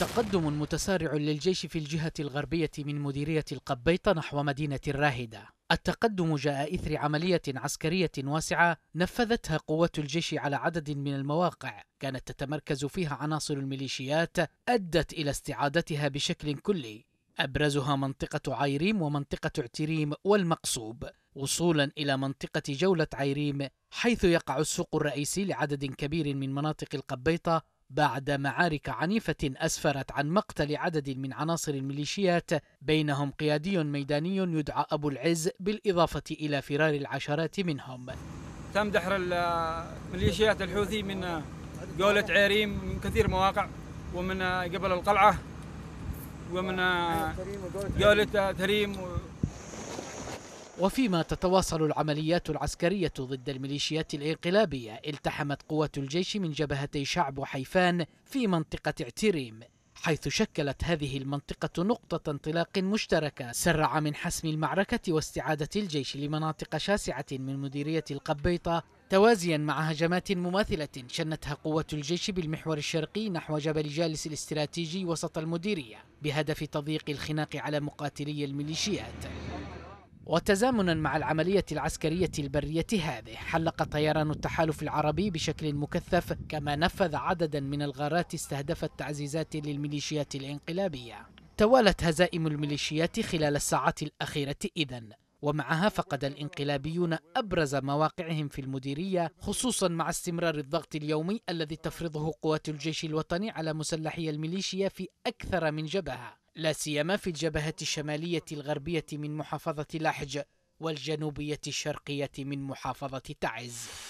تقدم متسارع للجيش في الجهة الغربية من مديرية القبيطة نحو مدينة الراهدة التقدم جاء إثر عملية عسكرية واسعة نفذتها قوات الجيش على عدد من المواقع كانت تتمركز فيها عناصر الميليشيات أدت إلى استعادتها بشكل كلي أبرزها منطقة عيريم ومنطقة اعتريم والمقصوب وصولا إلى منطقة جولة عيريم حيث يقع السوق الرئيسي لعدد كبير من مناطق القبيطة بعد معارك عنيفة أسفرت عن مقتل عدد من عناصر الميليشيات بينهم قيادي ميداني يدعى أبو العز بالإضافة إلى فرار العشرات منهم تم دحر الميليشيات الحوثي من جولة عريم من كثير مواقع ومن قبل القلعة ومن آه، جولة تريم وفيما تتواصل العمليات العسكرية ضد الميليشيات الانقلابية التحمت قوة الجيش من جبهتي شعب وحيفان في منطقة اعتريم حيث شكلت هذه المنطقة نقطة انطلاق مشتركة سرع من حسم المعركة واستعادة الجيش لمناطق شاسعة من مديرية القبيطة توازيا مع هجمات مماثلة شنتها قوة الجيش بالمحور الشرقي نحو جبل جالس الاستراتيجي وسط المديرية بهدف تضييق الخناق على مقاتلي الميليشيات وتزامنا مع العملية العسكرية البرية هذه حلق طيران التحالف العربي بشكل مكثف كما نفذ عددا من الغارات استهدفت تعزيزات للميليشيات الانقلابية توالت هزائم الميليشيات خلال الساعات الأخيرة إذا ومعها فقد الانقلابيون أبرز مواقعهم في المديرية خصوصا مع استمرار الضغط اليومي الذي تفرضه قوات الجيش الوطني على مسلحي الميليشيا في أكثر من جبهة لا سيما في الجبهة الشمالية الغربية من محافظة لاحج والجنوبية الشرقية من محافظة تعز